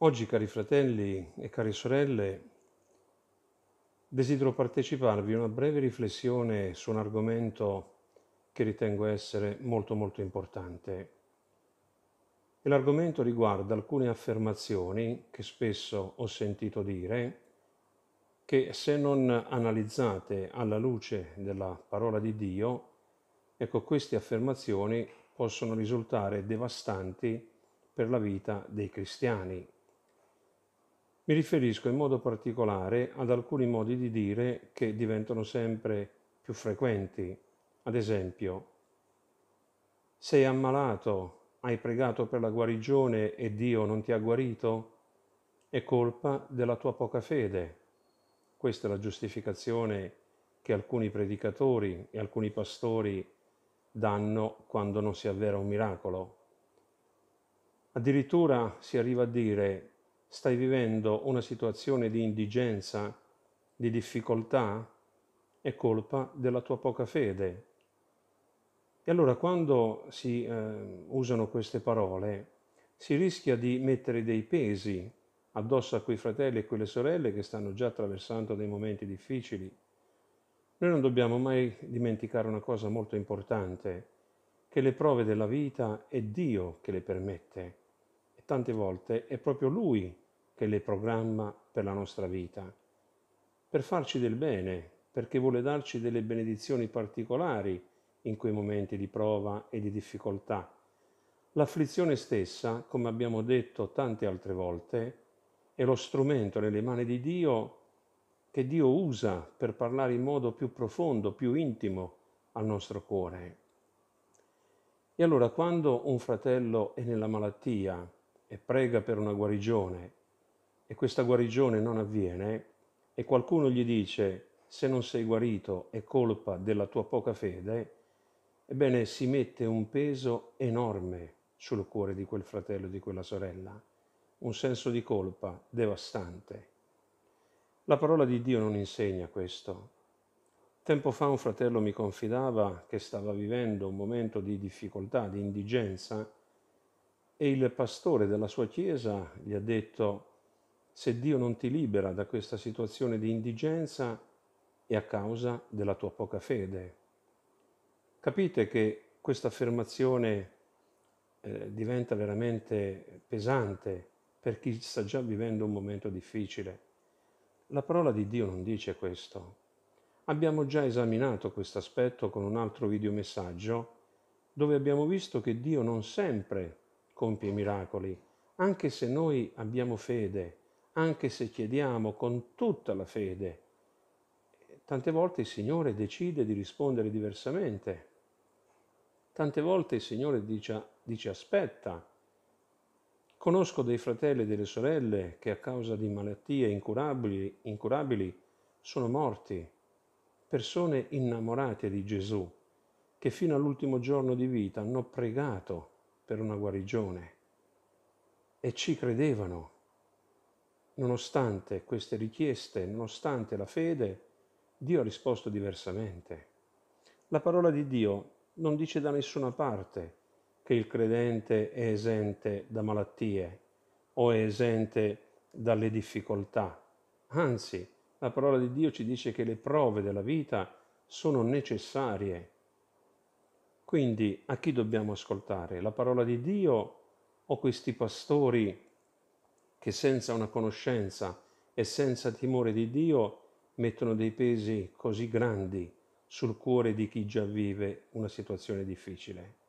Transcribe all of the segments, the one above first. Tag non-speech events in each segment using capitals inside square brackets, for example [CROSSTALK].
Oggi, cari fratelli e cari sorelle, desidero parteciparvi a una breve riflessione su un argomento che ritengo essere molto molto importante. E l'argomento riguarda alcune affermazioni che spesso ho sentito dire che se non analizzate alla luce della parola di Dio, ecco queste affermazioni possono risultare devastanti per la vita dei cristiani mi riferisco in modo particolare ad alcuni modi di dire che diventano sempre più frequenti. Ad esempio, sei ammalato, hai pregato per la guarigione e Dio non ti ha guarito? È colpa della tua poca fede. Questa è la giustificazione che alcuni predicatori e alcuni pastori danno quando non si avvera un miracolo. Addirittura si arriva a dire Stai vivendo una situazione di indigenza, di difficoltà? È colpa della tua poca fede. E allora quando si eh, usano queste parole si rischia di mettere dei pesi addosso a quei fratelli e quelle sorelle che stanno già attraversando dei momenti difficili. Noi non dobbiamo mai dimenticare una cosa molto importante, che le prove della vita è Dio che le permette tante volte è proprio Lui che le programma per la nostra vita, per farci del bene, perché vuole darci delle benedizioni particolari in quei momenti di prova e di difficoltà. L'afflizione stessa, come abbiamo detto tante altre volte, è lo strumento nelle mani di Dio che Dio usa per parlare in modo più profondo, più intimo al nostro cuore. E allora quando un fratello è nella malattia, e prega per una guarigione e questa guarigione non avviene e qualcuno gli dice se non sei guarito è colpa della tua poca fede, ebbene si mette un peso enorme sul cuore di quel fratello, di quella sorella, un senso di colpa devastante. La parola di Dio non insegna questo. Tempo fa un fratello mi confidava che stava vivendo un momento di difficoltà, di indigenza, e il pastore della sua chiesa gli ha detto, se Dio non ti libera da questa situazione di indigenza è a causa della tua poca fede. Capite che questa affermazione eh, diventa veramente pesante per chi sta già vivendo un momento difficile. La parola di Dio non dice questo. Abbiamo già esaminato questo aspetto con un altro videomessaggio dove abbiamo visto che Dio non sempre compie miracoli, anche se noi abbiamo fede, anche se chiediamo con tutta la fede, tante volte il Signore decide di rispondere diversamente. Tante volte il Signore dice, dice aspetta. Conosco dei fratelli e delle sorelle che a causa di malattie incurabili, incurabili sono morti, persone innamorate di Gesù, che fino all'ultimo giorno di vita hanno pregato per una guarigione e ci credevano, nonostante queste richieste, nonostante la fede, Dio ha risposto diversamente. La parola di Dio non dice da nessuna parte che il credente è esente da malattie o è esente dalle difficoltà. Anzi, la parola di Dio ci dice che le prove della vita sono necessarie quindi a chi dobbiamo ascoltare? La parola di Dio o questi pastori che senza una conoscenza e senza timore di Dio mettono dei pesi così grandi sul cuore di chi già vive una situazione difficile?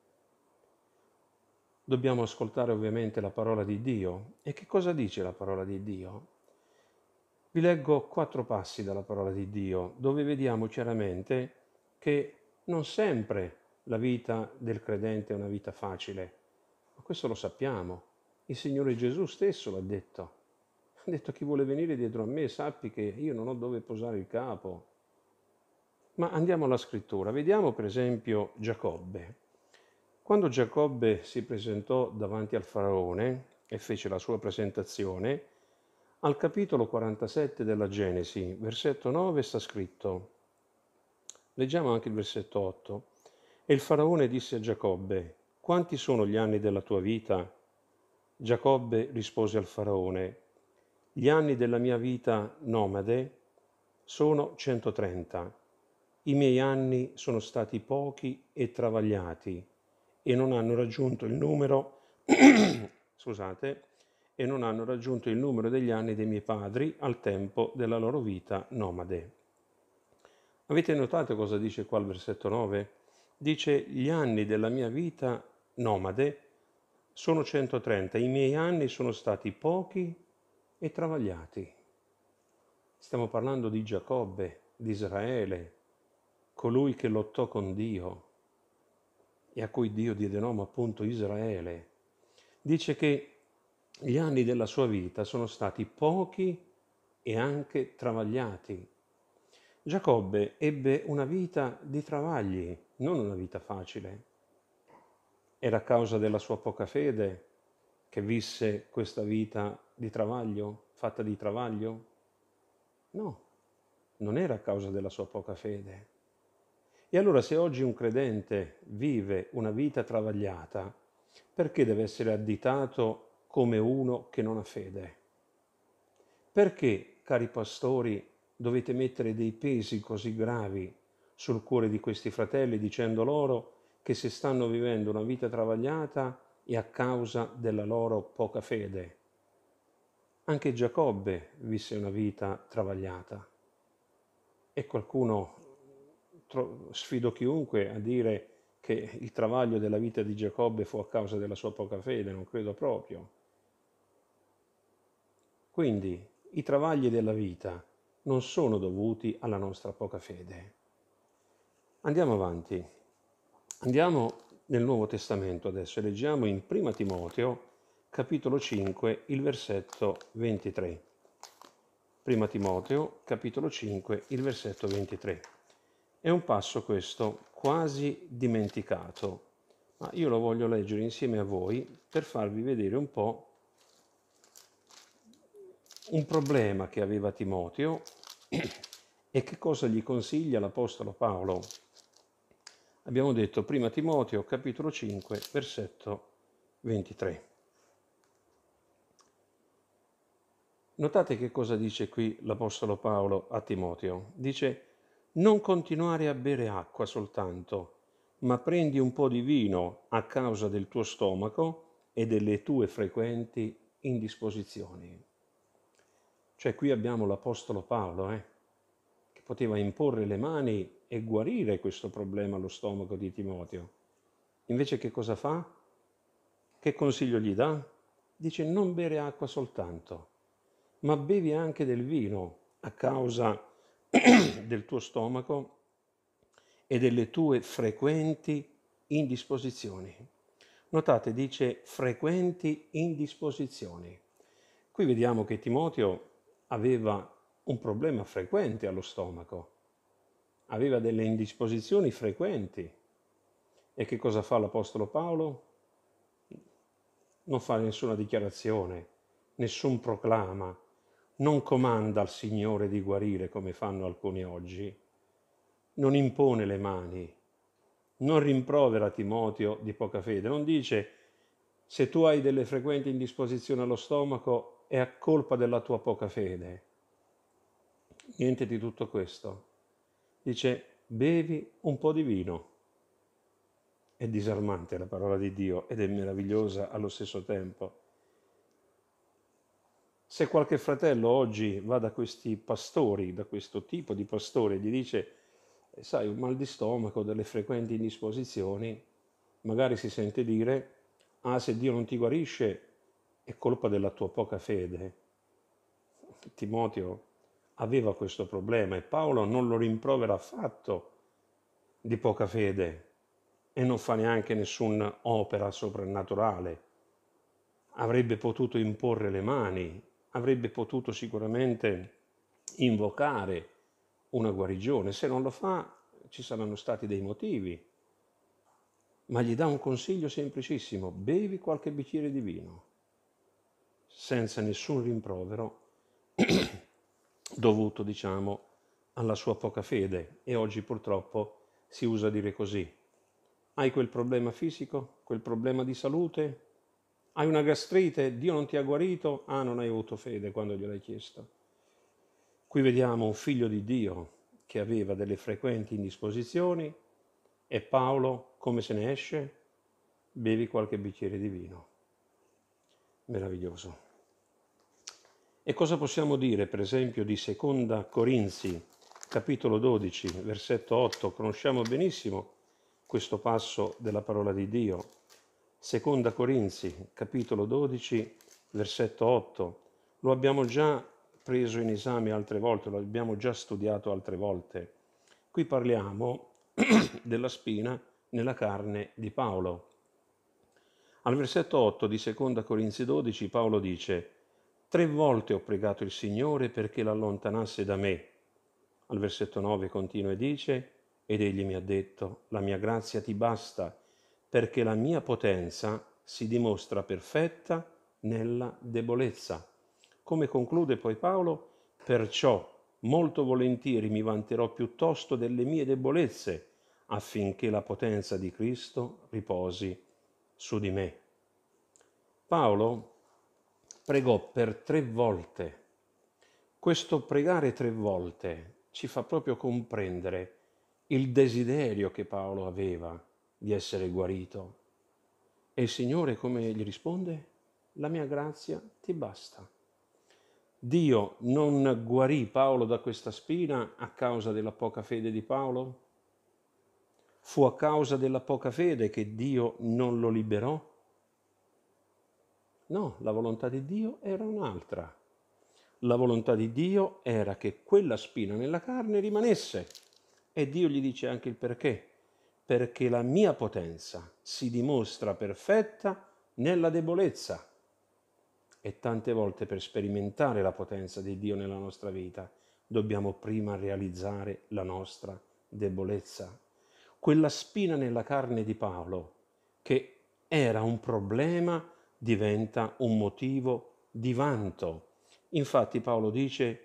dobbiamo ascoltare ovviamente la parola di Dio. E che cosa dice la parola di Dio? Vi leggo quattro passi dalla parola di Dio, dove vediamo chiaramente che non sempre la vita del credente è una vita facile, ma questo lo sappiamo. Il Signore Gesù stesso l'ha detto. Ha detto chi vuole venire dietro a me sappi che io non ho dove posare il capo. Ma andiamo alla scrittura, vediamo per esempio Giacobbe. Quando Giacobbe si presentò davanti al faraone e fece la sua presentazione, al capitolo 47 della Genesi, versetto 9, sta scritto, leggiamo anche il versetto 8, e il faraone disse a Giacobbe, quanti sono gli anni della tua vita? Giacobbe rispose al faraone, gli anni della mia vita nomade sono 130. I miei anni sono stati pochi e travagliati e non hanno raggiunto il numero [CLEARS THROAT] scusate, e non hanno raggiunto il numero degli anni dei miei padri al tempo della loro vita nomade. Avete notato cosa dice qua il versetto 9? Dice, gli anni della mia vita nomade sono 130, i miei anni sono stati pochi e travagliati. Stiamo parlando di Giacobbe, di Israele, colui che lottò con Dio e a cui Dio diede nome appunto Israele. Dice che gli anni della sua vita sono stati pochi e anche travagliati, Giacobbe ebbe una vita di travagli, non una vita facile. Era a causa della sua poca fede che visse questa vita di travaglio, fatta di travaglio? No, non era a causa della sua poca fede. E allora se oggi un credente vive una vita travagliata, perché deve essere additato come uno che non ha fede? Perché, cari pastori, dovete mettere dei pesi così gravi sul cuore di questi fratelli dicendo loro che se stanno vivendo una vita travagliata è a causa della loro poca fede. Anche Giacobbe visse una vita travagliata e qualcuno sfido chiunque a dire che il travaglio della vita di Giacobbe fu a causa della sua poca fede, non credo proprio. Quindi i travagli della vita non sono dovuti alla nostra poca fede. Andiamo avanti. Andiamo nel Nuovo Testamento adesso e leggiamo in 1 Timoteo capitolo 5 il versetto 23. 1 Timoteo capitolo 5 il versetto 23. È un passo questo quasi dimenticato, ma io lo voglio leggere insieme a voi per farvi vedere un po' un problema che aveva Timoteo e che cosa gli consiglia l'Apostolo Paolo? Abbiamo detto prima Timoteo capitolo 5 versetto 23. Notate che cosa dice qui l'Apostolo Paolo a Timoteo. Dice non continuare a bere acqua soltanto, ma prendi un po' di vino a causa del tuo stomaco e delle tue frequenti indisposizioni. Cioè qui abbiamo l'Apostolo Paolo eh, che poteva imporre le mani e guarire questo problema allo stomaco di Timoteo. Invece che cosa fa? Che consiglio gli dà? Dice non bere acqua soltanto, ma bevi anche del vino a causa [CLEARS THROAT] del tuo stomaco e delle tue frequenti indisposizioni. Notate, dice frequenti indisposizioni. Qui vediamo che Timoteo aveva un problema frequente allo stomaco, aveva delle indisposizioni frequenti. E che cosa fa l'Apostolo Paolo? Non fa nessuna dichiarazione, nessun proclama, non comanda al Signore di guarire come fanno alcuni oggi, non impone le mani, non rimprovera Timoteo di poca fede, non dice se tu hai delle frequenti indisposizioni allo stomaco è a colpa della tua poca fede. Niente di tutto questo. Dice, bevi un po' di vino. È disarmante la parola di Dio ed è meravigliosa allo stesso tempo. Se qualche fratello oggi va da questi pastori, da questo tipo di pastore, e gli dice, sai, un mal di stomaco, delle frequenti indisposizioni, magari si sente dire, ah se Dio non ti guarisce è colpa della tua poca fede. Timoteo aveva questo problema e Paolo non lo rimprovera affatto di poca fede e non fa neanche nessuna opera soprannaturale. Avrebbe potuto imporre le mani, avrebbe potuto sicuramente invocare una guarigione, se non lo fa ci saranno stati dei motivi ma gli dà un consiglio semplicissimo, bevi qualche bicchiere di vino, senza nessun rimprovero [CLEARS THROAT] dovuto, diciamo, alla sua poca fede e oggi purtroppo si usa dire così. Hai quel problema fisico, quel problema di salute, hai una gastrite, Dio non ti ha guarito, ah non hai avuto fede quando gliel'hai chiesto. Qui vediamo un figlio di Dio che aveva delle frequenti indisposizioni e Paolo come se ne esce? Bevi qualche bicchiere di vino. Meraviglioso. E cosa possiamo dire, per esempio, di Seconda Corinzi, capitolo 12, versetto 8? Conosciamo benissimo questo passo della parola di Dio. Seconda Corinzi, capitolo 12, versetto 8. Lo abbiamo già preso in esame altre volte, lo abbiamo già studiato altre volte. Qui parliamo [CLEARS THROAT] della spina nella carne di Paolo. Al versetto 8 di 2 Corinzi 12 Paolo dice, Tre volte ho pregato il Signore perché l'allontanasse da me. Al versetto 9 continua e dice, Ed egli mi ha detto, La mia grazia ti basta, perché la mia potenza si dimostra perfetta nella debolezza. Come conclude poi Paolo, Perciò molto volentieri mi vanterò piuttosto delle mie debolezze affinché la potenza di Cristo riposi su di me. Paolo pregò per tre volte. Questo pregare tre volte ci fa proprio comprendere il desiderio che Paolo aveva di essere guarito. E il Signore come gli risponde? La mia grazia ti basta. Dio non guarì Paolo da questa spina a causa della poca fede di Paolo? Fu a causa della poca fede che Dio non lo liberò? No, la volontà di Dio era un'altra. La volontà di Dio era che quella spina nella carne rimanesse. E Dio gli dice anche il perché. Perché la mia potenza si dimostra perfetta nella debolezza. E tante volte per sperimentare la potenza di Dio nella nostra vita dobbiamo prima realizzare la nostra debolezza quella spina nella carne di Paolo, che era un problema, diventa un motivo di vanto. Infatti Paolo dice,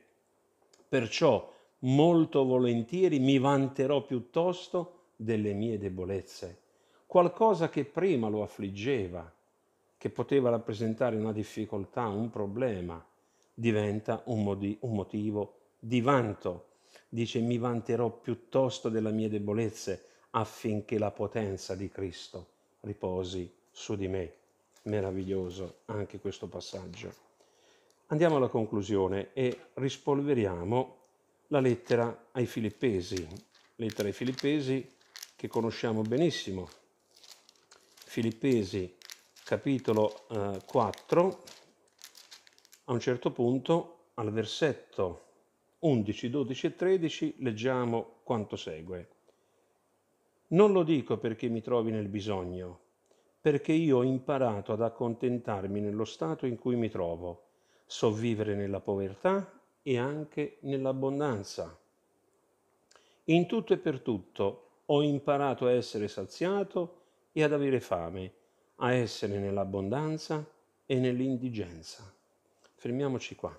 perciò molto volentieri mi vanterò piuttosto delle mie debolezze. Qualcosa che prima lo affliggeva, che poteva rappresentare una difficoltà, un problema, diventa un, modi- un motivo di vanto. Dice mi vanterò piuttosto delle mie debolezze affinché la potenza di Cristo riposi su di me. Meraviglioso anche questo passaggio. Andiamo alla conclusione e rispolveriamo la lettera ai Filippesi, lettera ai Filippesi che conosciamo benissimo. Filippesi capitolo eh, 4, a un certo punto al versetto 11, 12 e 13 leggiamo quanto segue. Non lo dico perché mi trovi nel bisogno, perché io ho imparato ad accontentarmi nello stato in cui mi trovo, so vivere nella povertà e anche nell'abbondanza. In tutto e per tutto ho imparato a essere saziato e ad avere fame, a essere nell'abbondanza e nell'indigenza. Fermiamoci qua.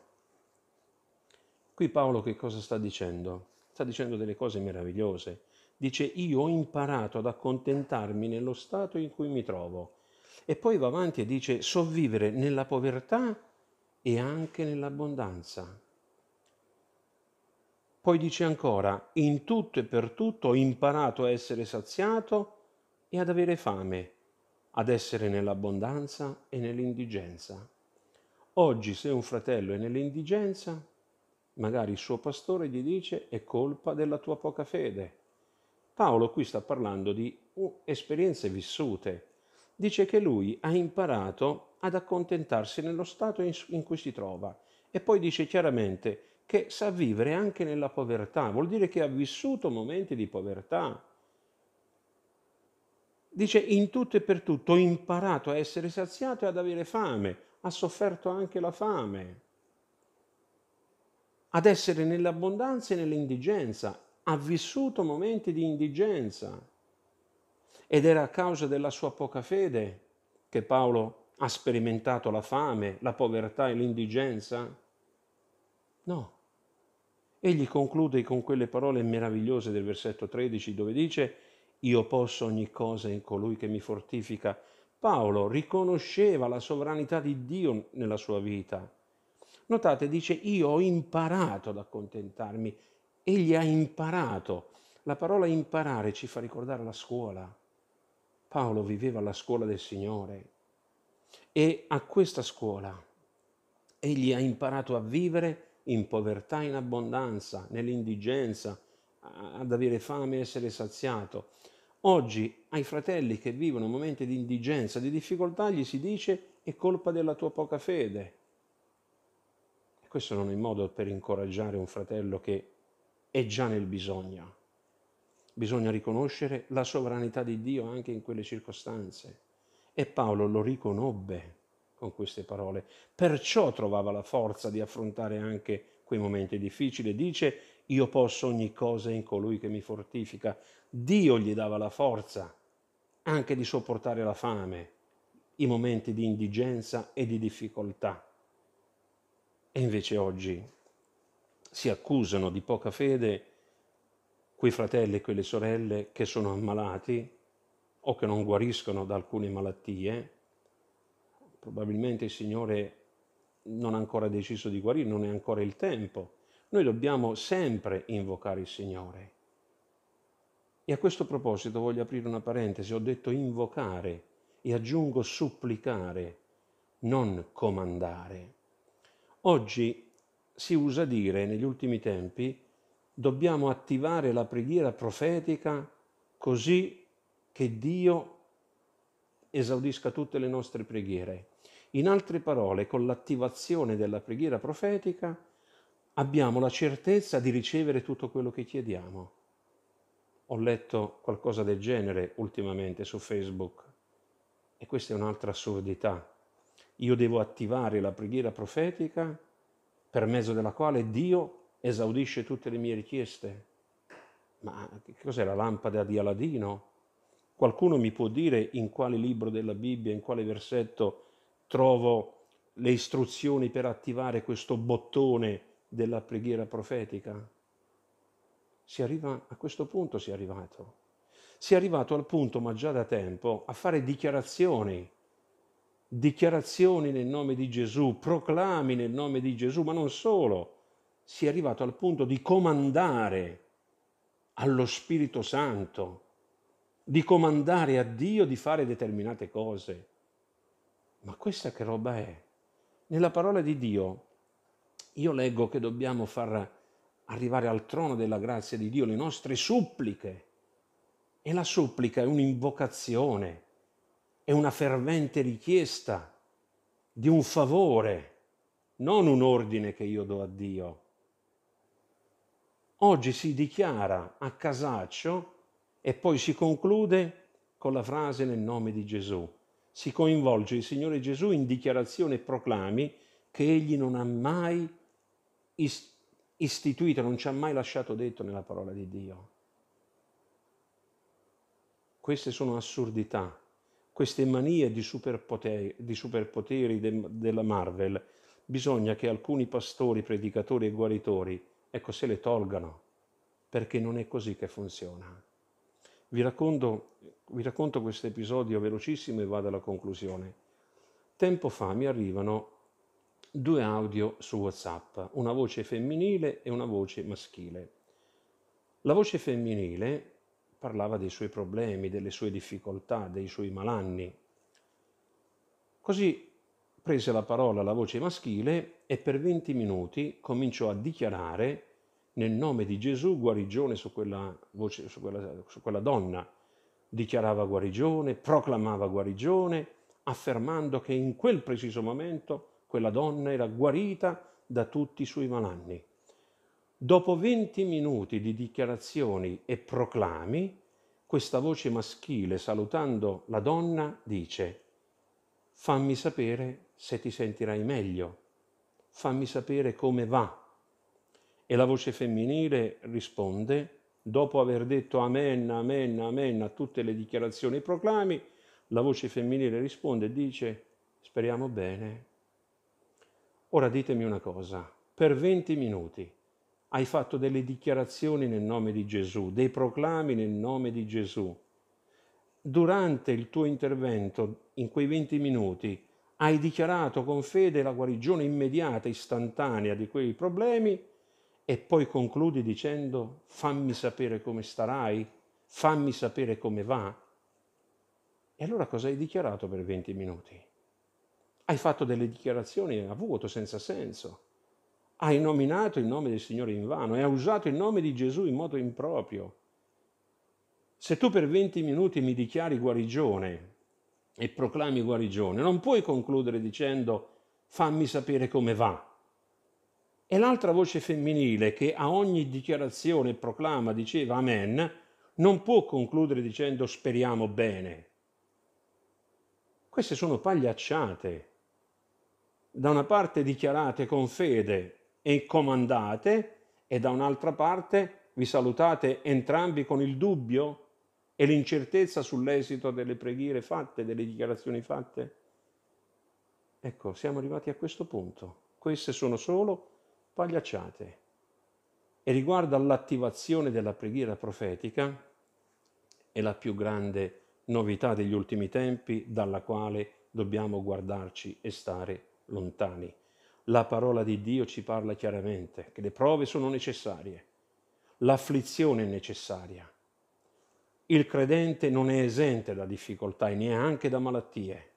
Qui Paolo che cosa sta dicendo? Sta dicendo delle cose meravigliose Dice io ho imparato ad accontentarmi nello stato in cui mi trovo. E poi va avanti e dice so vivere nella povertà e anche nell'abbondanza. Poi dice ancora, in tutto e per tutto ho imparato a essere saziato e ad avere fame, ad essere nell'abbondanza e nell'indigenza. Oggi se un fratello è nell'indigenza, magari il suo pastore gli dice è colpa della tua poca fede. Paolo qui sta parlando di esperienze vissute. Dice che lui ha imparato ad accontentarsi nello stato in cui si trova e poi dice chiaramente che sa vivere anche nella povertà, vuol dire che ha vissuto momenti di povertà. Dice in tutto e per tutto ho imparato a essere saziato e ad avere fame, ha sofferto anche la fame, ad essere nell'abbondanza e nell'indigenza ha vissuto momenti di indigenza ed era a causa della sua poca fede che Paolo ha sperimentato la fame, la povertà e l'indigenza? No. Egli conclude con quelle parole meravigliose del versetto 13 dove dice io posso ogni cosa in colui che mi fortifica. Paolo riconosceva la sovranità di Dio nella sua vita. Notate, dice io ho imparato ad accontentarmi Egli ha imparato. La parola imparare ci fa ricordare la scuola. Paolo viveva alla scuola del Signore e a questa scuola egli ha imparato a vivere in povertà, in abbondanza, nell'indigenza, ad avere fame, e essere saziato. Oggi ai fratelli che vivono momenti di indigenza, di difficoltà, gli si dice è colpa della tua poca fede. E questo non è modo per incoraggiare un fratello che è già nel bisogno. Bisogna riconoscere la sovranità di Dio anche in quelle circostanze. E Paolo lo riconobbe con queste parole. Perciò trovava la forza di affrontare anche quei momenti difficili. Dice, io posso ogni cosa in colui che mi fortifica. Dio gli dava la forza anche di sopportare la fame, i momenti di indigenza e di difficoltà. E invece oggi si accusano di poca fede quei fratelli e quelle sorelle che sono ammalati o che non guariscono da alcune malattie. Probabilmente il Signore non ha ancora deciso di guarire, non è ancora il tempo. Noi dobbiamo sempre invocare il Signore. E a questo proposito voglio aprire una parentesi, ho detto invocare e aggiungo supplicare, non comandare. Oggi si usa dire negli ultimi tempi dobbiamo attivare la preghiera profetica così che Dio esaudisca tutte le nostre preghiere. In altre parole, con l'attivazione della preghiera profetica abbiamo la certezza di ricevere tutto quello che chiediamo. Ho letto qualcosa del genere ultimamente su Facebook e questa è un'altra assurdità. Io devo attivare la preghiera profetica per mezzo della quale Dio esaudisce tutte le mie richieste. Ma che cos'è la lampada di Aladino? Qualcuno mi può dire in quale libro della Bibbia, in quale versetto trovo le istruzioni per attivare questo bottone della preghiera profetica? Si arriva a questo punto si è arrivato. Si è arrivato al punto, ma già da tempo, a fare dichiarazioni dichiarazioni nel nome di Gesù, proclami nel nome di Gesù, ma non solo, si è arrivato al punto di comandare allo Spirito Santo, di comandare a Dio di fare determinate cose. Ma questa che roba è? Nella parola di Dio io leggo che dobbiamo far arrivare al trono della grazia di Dio le nostre suppliche e la supplica è un'invocazione è una fervente richiesta di un favore, non un ordine che io do a Dio. Oggi si dichiara a casaccio e poi si conclude con la frase nel nome di Gesù. Si coinvolge il Signore Gesù in dichiarazione e proclami che Egli non ha mai istituito, non ci ha mai lasciato detto nella parola di Dio. Queste sono assurdità queste manie di superpoteri, di superpoteri de, della Marvel, bisogna che alcuni pastori, predicatori e guaritori, ecco, se le tolgano, perché non è così che funziona. Vi racconto, vi racconto questo episodio velocissimo e vado alla conclusione. Tempo fa mi arrivano due audio su WhatsApp, una voce femminile e una voce maschile. La voce femminile parlava dei suoi problemi, delle sue difficoltà, dei suoi malanni. Così prese la parola la voce maschile e per 20 minuti cominciò a dichiarare nel nome di Gesù guarigione su quella, voce, su quella, su quella donna. Dichiarava guarigione, proclamava guarigione, affermando che in quel preciso momento quella donna era guarita da tutti i suoi malanni. Dopo 20 minuti di dichiarazioni e proclami, questa voce maschile, salutando la donna, dice, fammi sapere se ti sentirai meglio, fammi sapere come va. E la voce femminile risponde, dopo aver detto amen, amen, amen a tutte le dichiarazioni e proclami, la voce femminile risponde e dice, speriamo bene. Ora ditemi una cosa, per 20 minuti hai fatto delle dichiarazioni nel nome di Gesù, dei proclami nel nome di Gesù. Durante il tuo intervento, in quei 20 minuti, hai dichiarato con fede la guarigione immediata, istantanea di quei problemi e poi concludi dicendo fammi sapere come starai, fammi sapere come va. E allora cosa hai dichiarato per 20 minuti? Hai fatto delle dichiarazioni a vuoto, senza senso. Hai nominato il nome del Signore in vano e ha usato il nome di Gesù in modo improprio. Se tu per 20 minuti mi dichiari guarigione e proclami guarigione, non puoi concludere dicendo fammi sapere come va. E l'altra voce femminile che a ogni dichiarazione proclama diceva Amen, non può concludere dicendo speriamo bene. Queste sono pagliacciate, da una parte dichiarate con fede e comandate e da un'altra parte vi salutate entrambi con il dubbio e l'incertezza sull'esito delle preghiere fatte, delle dichiarazioni fatte. Ecco, siamo arrivati a questo punto. Queste sono solo pagliacciate. E riguardo all'attivazione della preghiera profetica, è la più grande novità degli ultimi tempi dalla quale dobbiamo guardarci e stare lontani la parola di Dio ci parla chiaramente che le prove sono necessarie, l'afflizione è necessaria. Il credente non è esente da difficoltà e neanche da malattie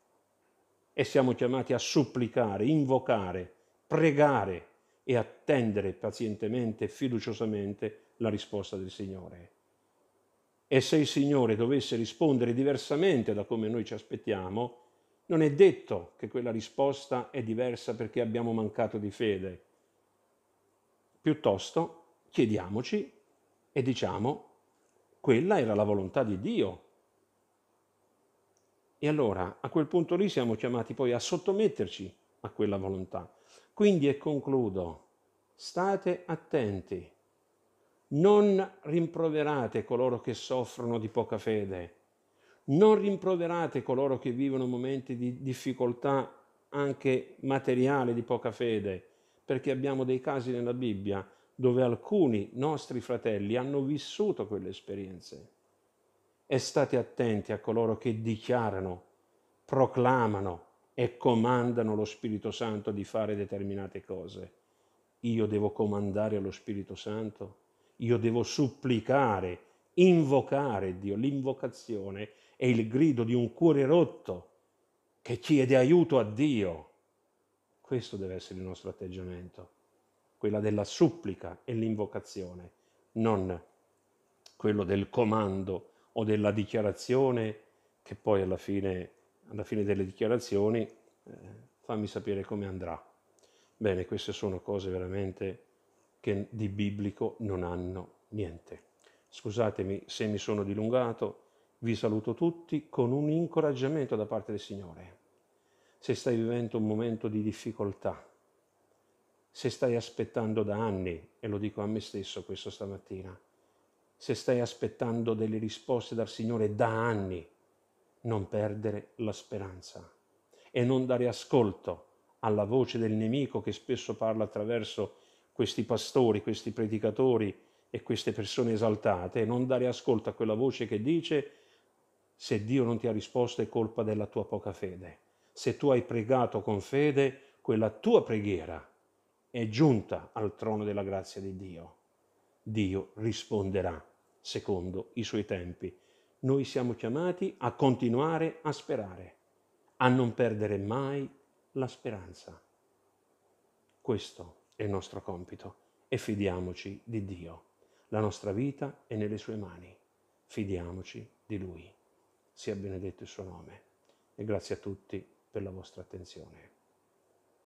e siamo chiamati a supplicare, invocare, pregare e attendere pazientemente e fiduciosamente la risposta del Signore. E se il Signore dovesse rispondere diversamente da come noi ci aspettiamo, non è detto che quella risposta è diversa perché abbiamo mancato di fede. Piuttosto chiediamoci e diciamo, quella era la volontà di Dio. E allora a quel punto lì siamo chiamati poi a sottometterci a quella volontà. Quindi e concludo, state attenti, non rimproverate coloro che soffrono di poca fede non rimproverate coloro che vivono momenti di difficoltà anche materiale, di poca fede, perché abbiamo dei casi nella Bibbia dove alcuni nostri fratelli hanno vissuto quelle esperienze. E state attenti a coloro che dichiarano, proclamano e comandano lo Spirito Santo di fare determinate cose. Io devo comandare allo Spirito Santo, io devo supplicare, invocare Dio. L'invocazione è è il grido di un cuore rotto che chiede aiuto a Dio. Questo deve essere il nostro atteggiamento, quella della supplica e l'invocazione, non quello del comando o della dichiarazione che poi alla fine, alla fine delle dichiarazioni eh, fammi sapere come andrà. Bene, queste sono cose veramente che di biblico non hanno niente. Scusatemi se mi sono dilungato vi saluto tutti con un incoraggiamento da parte del Signore. Se stai vivendo un momento di difficoltà, se stai aspettando da anni, e lo dico a me stesso questo stamattina, se stai aspettando delle risposte dal Signore da anni, non perdere la speranza e non dare ascolto alla voce del nemico che spesso parla attraverso questi pastori, questi predicatori, e queste persone esaltate, non dare ascolto a quella voce che dice se Dio non ti ha risposto è colpa della tua poca fede. Se tu hai pregato con fede, quella tua preghiera è giunta al trono della grazia di Dio. Dio risponderà secondo i suoi tempi. Noi siamo chiamati a continuare a sperare, a non perdere mai la speranza. Questo è il nostro compito e fidiamoci di Dio. La nostra vita è nelle sue mani. Fidiamoci di Lui sia benedetto il suo nome. E grazie a tutti per la vostra attenzione.